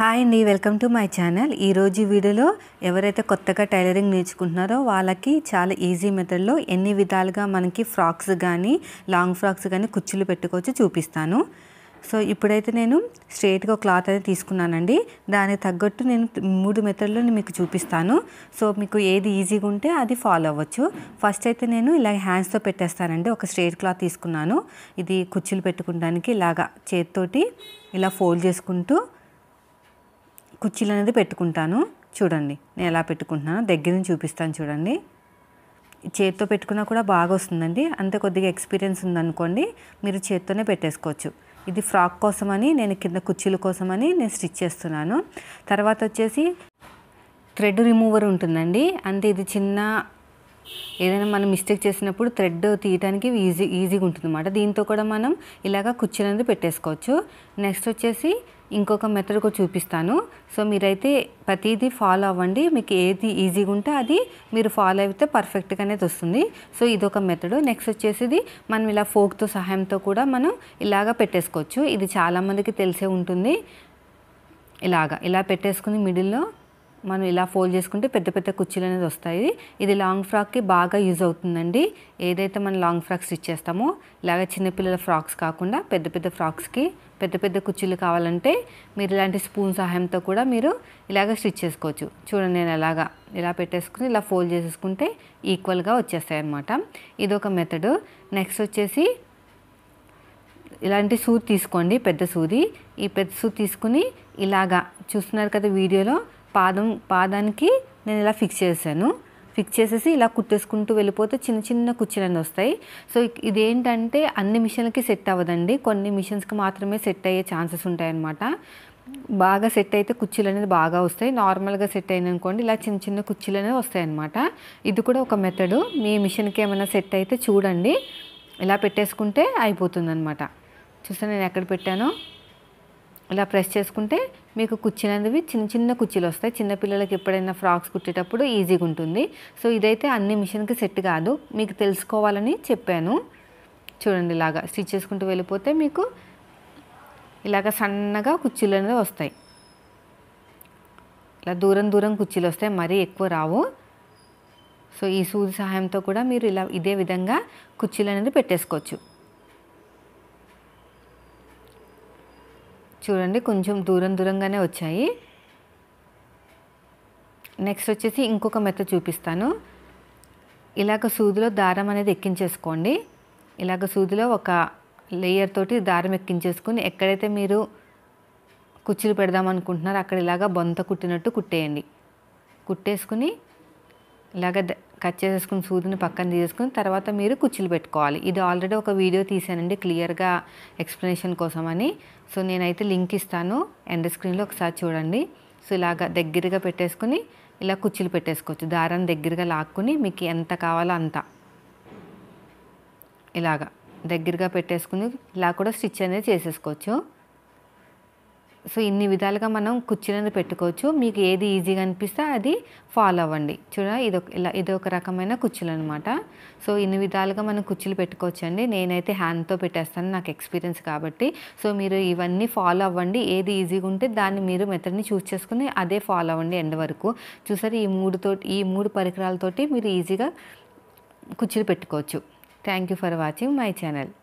hi అండి welcome to my channel ఈరోజు వీడియోలో ఎవరైతే కొత్తగా టైలరింగ్ నేర్చుకుంటున్నారో వాళ్ళకి చాలా ఈజీ మెథడ్లో ఎన్ని విధాలుగా మనకి ఫ్రాక్స్ కానీ లాంగ్ ఫ్రాక్స్ కానీ కుచ్చులు పెట్టుకోవచ్చు చూపిస్తాను సో ఇప్పుడైతే నేను స్ట్రైట్గా క్లాత్ అయితే తీసుకున్నానండి దానికి తగ్గట్టు నేను మూడు మెథడ్లో మీకు చూపిస్తాను సో మీకు ఏది ఈజీగా ఉంటే అది ఫాలో అవ్వచ్చు ఫస్ట్ అయితే నేను ఇలా హ్యాండ్స్తో పెట్టేస్తానండి ఒక స్ట్రైట్ క్లాత్ తీసుకున్నాను ఇది కుచ్చులు పెట్టుకోవడానికి ఇలాగా చేతితోటి ఇలా ఫోల్డ్ చేసుకుంటూ కుర్చీలు అనేది పెట్టుకుంటాను చూడండి నేను ఎలా పెట్టుకుంటున్నాను దగ్గర నుంచి చూపిస్తాను చూడండి చేత్తో పెట్టుకున్నా కూడా బాగా వస్తుందండి అంతే కొద్దిగా ఎక్స్పీరియన్స్ ఉందనుకోండి మీరు చేత్తోనే పెట్టేసుకోవచ్చు ఇది ఫ్రాక్ కోసమని నేను కింద కుర్చీల కోసమని నేను స్టిచ్ చేస్తున్నాను తర్వాత వచ్చేసి థ్రెడ్ రిమూవర్ ఉంటుందండి అంటే ఇది చిన్న ఏదైనా మనం మిస్టేక్ చేసినప్పుడు థ్రెడ్ తీయడానికి ఈజీ ఈజీగా ఉంటుంది అనమాట దీంతో కూడా మనం ఇలాగ కుర్చీ అనేది పెట్టేసుకోవచ్చు నెక్స్ట్ వచ్చేసి ఇంకొక మెథడ్ కూడా చూపిస్తాను సో మీరైతే ప్రతిదీ ఫాలో అవ్వండి మీకు ఏది ఈజీగా ఉంటే అది మీరు ఫాలో అయితే పర్ఫెక్ట్గా అనేది వస్తుంది సో ఇది ఒక మెథడ్ నెక్స్ట్ వచ్చేసిది మనం ఇలా ఫోక్తో సహాయంతో కూడా మనం ఇలాగ పెట్టేసుకోవచ్చు ఇది చాలామందికి తెలిసే ఉంటుంది ఇలాగ ఇలా పెట్టేసుకుని మిడిల్లో మనం ఇలా ఫోల్డ్ చేసుకుంటే పెద్ద పెద్ద కుర్చీలు అనేది వస్తాయి ఇది లాంగ్ ఫ్రాక్కి బాగా యూజ్ అవుతుందండి ఏదైతే మనం లాంగ్ ఫ్రాక్ స్టిచ్ చేస్తామో ఇలాగ చిన్నపిల్లల ఫ్రాక్స్ కాకుండా పెద్ద పెద్ద ఫ్రాక్స్కి పెద్ద పెద్ద కుర్చీలు కావాలంటే మీరు ఇలాంటి స్పూన్ సహాయంతో కూడా మీరు ఇలాగ స్టిచ్ చేసుకోవచ్చు చూడండి నేను ఎలాగా ఇలా పెట్టేసుకుని ఇలా ఫోల్డ్ చేసేసుకుంటే ఈక్వల్గా వచ్చేస్తాయి అనమాట ఒక మెథడు నెక్స్ట్ వచ్చేసి ఇలాంటి సూది తీసుకోండి పెద్ద సూది ఈ పెద్ద సూది తీసుకుని ఇలాగా చూస్తున్నారు కదా వీడియోలో పాదం పాదానికి నేను ఇలా ఫిక్స్ చేశాను ఫిక్స్ చేసేసి ఇలా కుట్టేసుకుంటూ వెళ్ళిపోతే చిన్న చిన్న కుచ్చిలన్నీ వస్తాయి సో ఇదేంటంటే అన్ని మిషన్లకి సెట్ అవ్వదండి కొన్ని మిషన్స్కి మాత్రమే సెట్ అయ్యే ఛాన్సెస్ ఉంటాయన్నమాట బాగా సెట్ అయితే కుర్చీలు అనేది బాగా వస్తాయి నార్మల్గా సెట్ అయిన అనుకోండి ఇలా చిన్న చిన్న కుర్చీలు అనేవి వస్తాయి ఇది కూడా ఒక మెథడు మీ మిషన్కి ఏమైనా సెట్ అయితే చూడండి ఇలా పెట్టేసుకుంటే అయిపోతుంది అనమాట చూస్తే నేను ఎక్కడ పెట్టానో ఇలా ప్రెస్ చేసుకుంటే మీకు కుర్చీలు చిన్న చిన్న కుర్చీలు వస్తాయి చిన్నపిల్లలకి ఎప్పుడైనా ఫ్రాక్స్ కుట్టేటప్పుడు ఈజీగా ఉంటుంది సో ఇదైతే అన్ని మిషన్కి సెట్ కాదు మీకు తెలుసుకోవాలని చెప్పాను చూడండి ఇలాగా స్టిచ్ చేసుకుంటూ వెళ్ళిపోతే మీకు ఇలాగ సన్నగా కుర్చీలు అనేవి వస్తాయి ఇలా దూరం దూరం కుర్చీలు వస్తాయి మరీ ఎక్కువ రావు సో ఈ సూది సహాయంతో కూడా మీరు ఇలా ఇదే విధంగా కుర్చీలు అనేది పెట్టేసుకోవచ్చు చూడండి కొంచెం దూరం దూరంగానే వచ్చాయి నెక్స్ట్ వచ్చేసి ఇంకొక మెత్త చూపిస్తాను ఇలాగ సూదిలో దారం అనేది ఎక్కించేసుకోండి ఇలాగ సూదిలో ఒక లేయర్ తోటి దారం ఎక్కించేసుకుని ఎక్కడైతే మీరు కుచ్చులు పెడదామనుకుంటున్నారో అక్కడ ఇలాగ బొంత కుట్టినట్టు కుట్టేయండి కుట్టేసుకుని ఇలాగ కట్ చేసేసుకుని సూదిని పక్కన తీసేసుకుని తర్వాత మీరు కుచ్చులు పెట్టుకోవాలి ఇది ఆల్రెడీ ఒక వీడియో తీసానండి క్లియర్గా ఎక్స్ప్లెనేషన్ కోసం అని సో నేనైతే లింక్ ఇస్తాను ఎండ్ స్క్రీన్లో ఒకసారి చూడండి సో ఇలాగ దగ్గరగా పెట్టేసుకుని ఇలా కుచ్చులు పెట్టేసుకోవచ్చు దారాన్ని దగ్గరగా లాక్కుని మీకు ఎంత కావాలో అంత ఇలాగా దగ్గరగా పెట్టేసుకుని ఇలా కూడా స్టిచ్ అనేది చేసేసుకోవచ్చు సో ఇన్ని విధాలుగా మనం కుర్చీలను పెట్టుకోవచ్చు మీకు ఏది ఈజీగా అనిపిస్తే అది ఫాలో అవ్వండి చూడ ఇదొక ఇలా ఇది ఒక రకమైన కుర్చీలు అనమాట సో ఇన్ని విధాలుగా మనం కుర్చీలు పెట్టుకోవచ్చు అండి నేనైతే హ్యాండ్తో పెట్టేస్తాను నాకు ఎక్స్పీరియన్స్ కాబట్టి సో మీరు ఇవన్నీ ఫాలో అవ్వండి ఏది ఈజీగా ఉంటే దాన్ని మీరు మెథడ్ని చూస్ చేసుకుని అదే ఫాలో అవ్వండి ఎండ్ వరకు చూసారు ఈ మూడుతో ఈ మూడు పరికరాలతోటి మీరు ఈజీగా కుర్చీలు పెట్టుకోవచ్చు thank you for watching my channel